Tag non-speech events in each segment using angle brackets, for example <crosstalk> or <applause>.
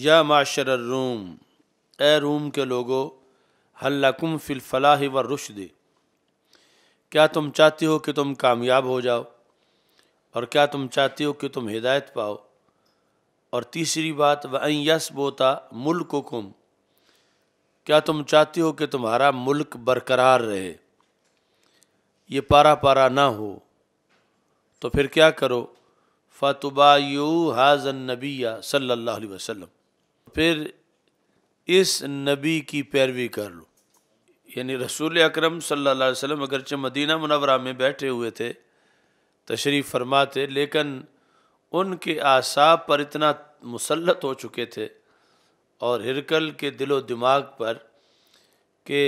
या माशर रूम ए रूम के लोगो हल्लकुम फ़िलफ़लाह व दे क्या तुम चाहते हो कि तुम कामयाब हो जाओ और क्या तुम चाहते हो कि तुम हिदायत पाओ और तीसरी बात व यस बोता मुल्क कुम क्या तुम चाहते हो कि तुम्हारा मुल्क बरकरार रहे ये पारा पारा ना हो तो फिर क्या करो फ़तुबा यू हाजन नबिया सल्लल्लाहु अलैहि वसल्लम फिर इस नबी की पैरवी कर लो यानी रसूल अकरम सल्लल्लाहु अलैहि वसल्लम अगरचे मदीना मुनवरा में बैठे हुए थे तशरीफ़ फरमाते लेकिन उनके आसाब पर इतना मुसलत हो चुके थे और हिरकल के दिलो दिमाग पर कि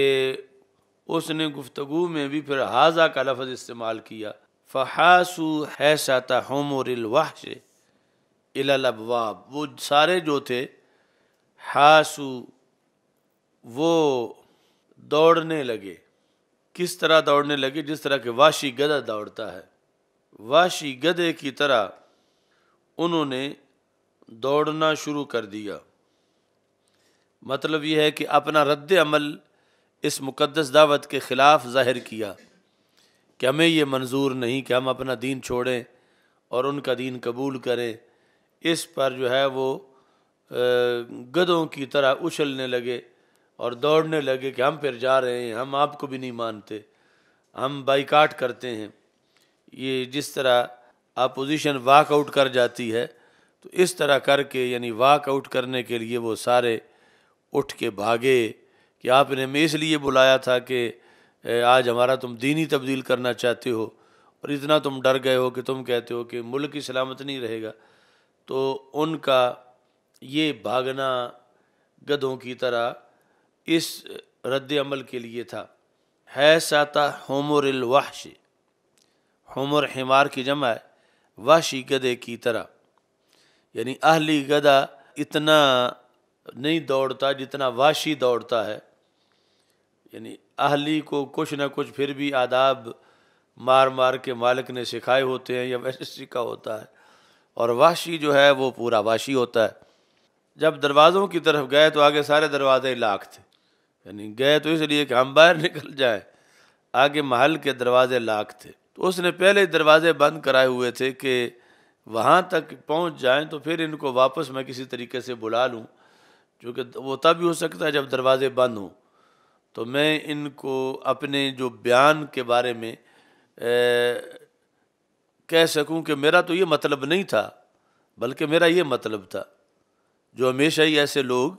उसने गुफ्तु में भी फिर हाजा का लफज इस्तेमाल किया फ़हासु हैसाता हमरवाह से इलाबाब वो सारे जो थे हासु वो दौड़ने लगे किस तरह दौड़ने लगे जिस तरह के वाशी गदा दौड़ता है वाशी गदे की तरह उन्होंने दौड़ना शुरू कर दिया मतलब यह है कि अपना रद्द अमल इस मुक़दस दावत के ख़िलाफ़ ज़ाहिर किया कि हमें ये मंजूर नहीं कि हम अपना दीन छोड़ें और उनका दीन कबूल करें इस पर जो है वो गधों की तरह उछलने लगे और दौड़ने लगे कि हम फिर जा रहे हैं हम आपको भी नहीं मानते हम बाइकाट करते हैं ये जिस तरह अपोजिशन वाकआउट कर जाती है तो इस तरह करके यानी वाकआउट करने के लिए वो सारे उठ के भागे कि आपने हमें इसलिए बुलाया था कि आज हमारा तुम दीनी तब्दील करना चाहते हो और इतना तुम डर गए हो कि तुम कहते हो कि मुल्क की सलामत नहीं रहेगा तो उनका ये भागना गधों की तरह इस रद्द अमल के लिए था है साता होमर अलवाश होमर हमार की जमा है वाशी गधे की तरह यानी अहली गधा इतना नहीं दौड़ता जितना वाशी दौड़ता है यानी अहली को कुछ ना कुछ फिर भी आदाब मार मार के मालिक ने सिखाए होते हैं या वैसे सीखा होता है और वाशी जो है वो पूरा वाशी होता है जब दरवाज़ों की तरफ गए तो आगे सारे दरवाजे लाख थे यानी गए तो इसलिए कि हम बाहर निकल जाएं आगे महल के दरवाजे लाख थे तो उसने पहले ही दरवाजे बंद कराए हुए थे कि वहाँ तक पहुँच जाएँ तो फिर इनको वापस मैं किसी तरीके से बुला लूँ क्योंकि वो तब भी हो सकता है जब दरवाज़े बंद हों तो मैं इनको अपने जो बयान के बारे में ए, कह सकूं कि मेरा तो ये मतलब नहीं था बल्कि मेरा ये मतलब था जो हमेशा ही ऐसे लोग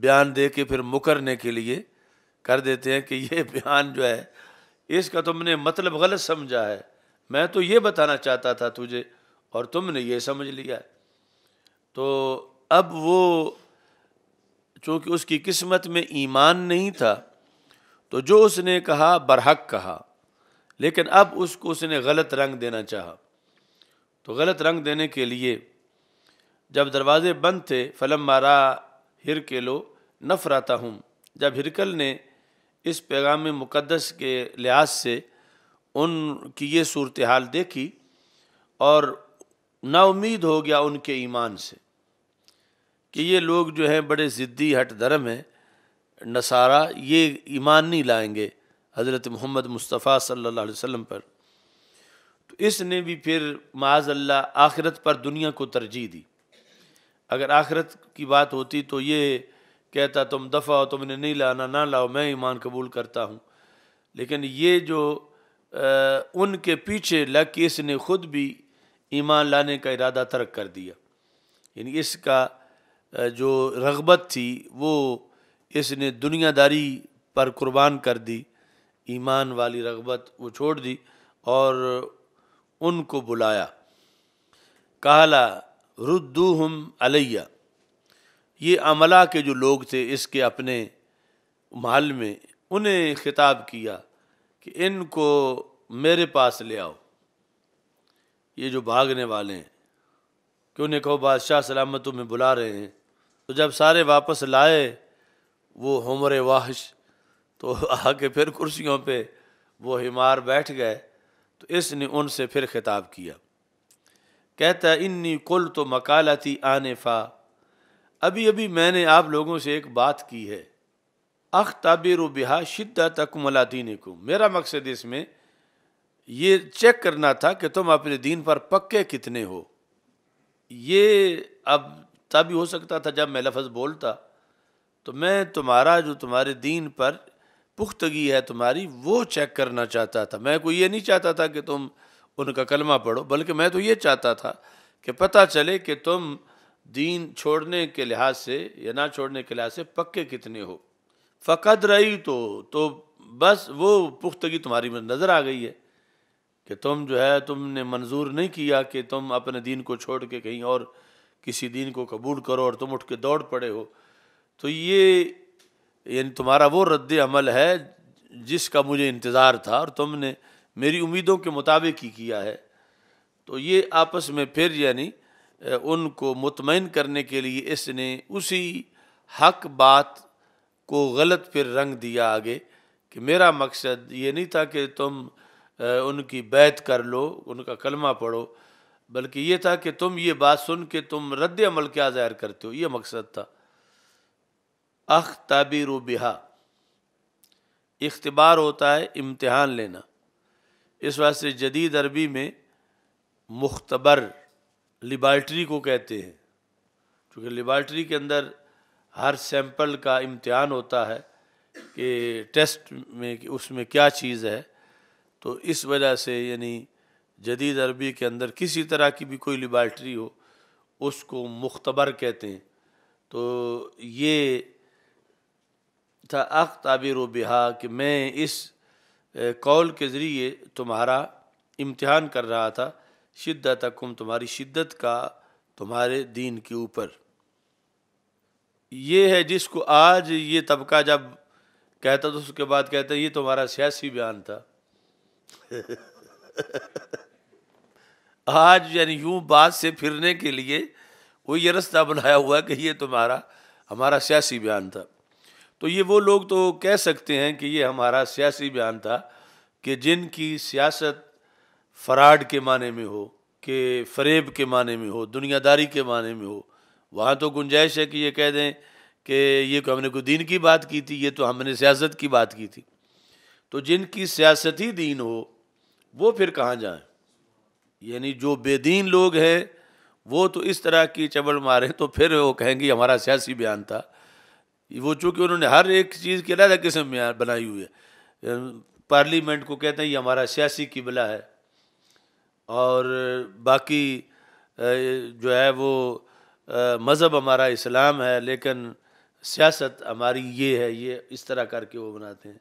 बयान दे के फिर मुकरने के लिए कर देते हैं कि <laughs> ये बयान जो है इसका तुमने मतलब गलत समझा है मैं तो ये बताना चाहता था तुझे और तुमने ये समझ लिया तो अब वो चूँकि उसकी किस्मत में ईमान नहीं था तो जो उसने कहा बरहक कहा लेकिन अब उसको उसने गलत रंग देना चाहा तो गलत रंग देने के लिए जब दरवाजे बंद थे फलम मारा हिर के लो नफराता हूँ जब हिरकल ने इस पैगाम मुक़दस के लिहाज से उनकी ये सूरत हाल देखी और नाउमीद हो गया उनके ईमान से कि ये लोग जो हैं बड़े ज़िद्दी हट धर्म हैं नसारा ये ईमान नहीं लाएंगे हज़रत मोहम्मद मुस्तफ़ा सल्ला वसम पर तो इसने भी फिर माज अल्लाह आखिरत पर दुनिया को तरजीह दी अगर आखिरत की बात होती तो ये कहता तुम दफ़ा तुमने नहीं लाना ना लाओ मैं ईमान कबूल करता हूँ लेकिन ये जो आ, उनके पीछे के ने ख़ुद भी ईमान लाने का इरादा तर्क कर दिया यानी इसका जो रगबत थी वो इसने दुनियादारी पर कुर्बान कर दी ईमान वाली रगबत वो छोड़ दी और उनको बुलाया कहला रुद्दू हम अलैया ये अमला के जो लोग थे इसके अपने महल में उन्हें खिताब किया कि इनको मेरे पास ले आओ ये जो भागने वाले हैं क्यों उन्हें कहो बादशाह सलामत में बुला रहे हैं तो जब सारे वापस लाए वो हमर वाहश तो आके फिर कुर्सियों पे वो हिमार बैठ गए तो इसने उनसे फिर खिताब किया कहता इन्नी कुल तो मकालती फा अभी अभी मैंने आप लोगों से एक बात की है अख ताबिर बिहा शिद्दत अकमला दीन को मेरा मकसद इसमें ये चेक करना था कि तुम अपने दीन पर पक्के कितने हो ये अब तभी हो सकता था जब मैं लफज बोलता तो मैं तुम्हारा जो तुम्हारे दीन पर पुख्तगी है तुम्हारी वो चेक करना चाहता था मैं कोई ये नहीं चाहता था कि तुम उनका कलमा पढ़ो बल्कि मैं तो ये चाहता था कि पता चले कि तुम दीन छोड़ने के लिहाज से या ना छोड़ने के लिहाज से पक्के कितने हो फ़कत रही तो तो बस वो पुख्तगी तुम्हारी में नज़र आ गई है कि तुम जो है तुमने मंजूर नहीं किया कि तुम अपने दीन को छोड़ के कहीं और किसी दीन को कबूल करो और तुम उठ के दौड़ पड़े हो तो ये यानी तुम्हारा वो रद्द अमल है जिसका मुझे इंतज़ार था और तुमने मेरी उम्मीदों के मुताबिक ही किया है तो ये आपस में फिर यानी उनको मुतमिन करने के लिए इसने उसी हक बात को गलत फिर रंग दिया आगे कि मेरा मकसद ये नहीं था कि तुम उनकी बैत कर लो उनका कलमा पढ़ो बल्कि ये था कि तुम ये बात सुन के तुम रद्द अमल क्या ज़ाहिर करते हो ये मकसद था अख ताबिर बिहा इख्तबार होता है इम्तहान लेना इस वास्ते जदीद अरबी में मुख्तबर लिबार्ट्री को कहते हैं क्योंकि लिबार्ट्री के अंदर हर सैंपल का इम्तहान होता है कि टेस्ट में कि उसमें क्या चीज़ है तो इस वजह से यानी जदीद अरबी के अंदर किसी तरह की भी कोई लिबार्ट्री हो उसको मुख्तबर कहते हैं तो ये था अख ताबिर बिहा कि मैं इस कौल के ज़रिए तुम्हारा इम्तहान कर रहा था शिद्दतकुम तुम्हारी शिद्दत का तुम्हारे दीन के ऊपर ये है जिसको आज ये तबका जब कहता तो उसके बाद कहते ये तुम्हारा सियासी बयान था आज यानी यूं बात से फिरने के लिए वो ये रास्ता बनाया हुआ कि ये तुम्हारा हमारा सियासी बयान था तो ये वो लोग तो कह सकते हैं कि ये हमारा सियासी बयान था कि जिनकी सियासत फराड के माने में हो कि फरेब के माने में हो दुनियादारी के माने में हो वहाँ तो गुंजाइश है कि ये कह दें कि ये तो हमने को दीन की बात की थी ये तो हमने सियासत की बात की थी तो जिनकी सियासत ही दीन हो वो फिर कहाँ जाएं यानी जो बेदीन लोग हैं वो तो इस तरह की चबल मारें तो फिर वो कहेंगे हमारा सियासी बयान था वो चूँकि उन्होंने हर एक चीज़ की अलग किस्म में बनाई हुई है पार्लियामेंट को कहते हैं ये हमारा सियासी किबला है और बाकी जो है वो मज़हब हमारा इस्लाम है लेकिन सियासत हमारी ये है ये इस तरह करके वो बनाते हैं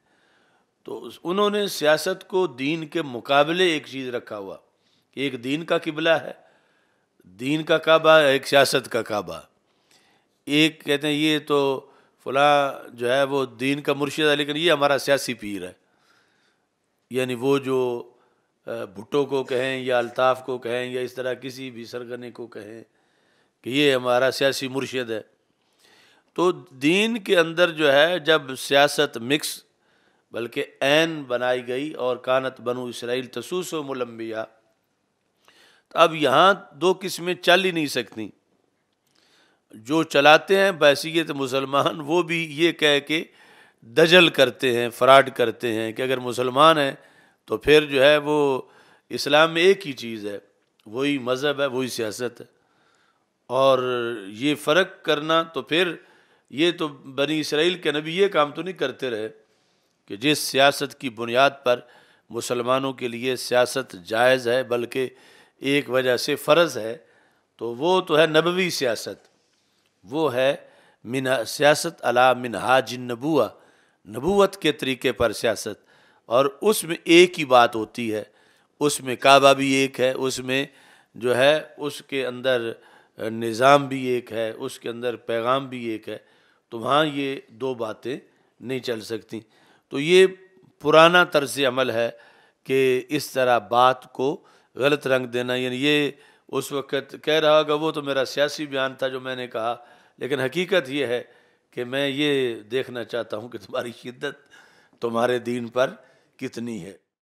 तो उन्होंने सियासत को दीन के मुकाबले एक चीज़ रखा हुआ कि एक दीन का किबला है दीन का काबा एक सियासत का काबा एक कहते हैं ये तो फला जो है वो दीन का मुर्शिद है लेकिन ये हमारा सियासी पीर है यानी वो जो भुट्टो को कहें या अल्ताफ़ को कहें या इस तरह किसी भी सरगने को कहें कि ये हमारा सियासी मुर्शिद है तो दीन के अंदर जो है जब सियासत मिक्स बल्कि एन बनाई गई और कानत बनु इसराइल तसूस व मुलम्बिया तो अब यहाँ दो किस्में चल ही नहीं सकती जो चलाते हैं बैसीत मुसलमान वो भी ये कह के दजल करते हैं फ्राड करते हैं कि अगर मुसलमान हैं तो फिर जो है वो इस्लाम में एक ही चीज़ है वही मज़हब है वही सियासत है और ये फ़र्क करना तो फिर ये तो बनी इसराइल के नबी ये काम तो नहीं करते रहे कि जिस सियासत की बुनियाद पर मुसलमानों के लिए सियासत जायज़ है बल्कि एक वजह से फ़र्ज़ है तो वो तो है नबवी सियासत वो है मिन सियासत अला मिनहाज नबूआ नबूत के तरीके पर सियासत और उसमें एक ही बात होती है उसमें काबा भी एक है उसमें जो है उसके अंदर निज़ाम भी एक है उसके अंदर पैगाम भी एक है तो वहाँ ये दो बातें नहीं चल सकती तो ये पुराना तर्ज अमल है कि इस तरह बात को गलत रंग देना यानी ये उस वक़्त कह रहा होगा वो तो मेरा सियासी बयान था जो मैंने कहा लेकिन हकीकत यह है कि मैं ये देखना चाहता हूँ कि तुम्हारी शिद्दत तुम्हारे दीन पर कितनी है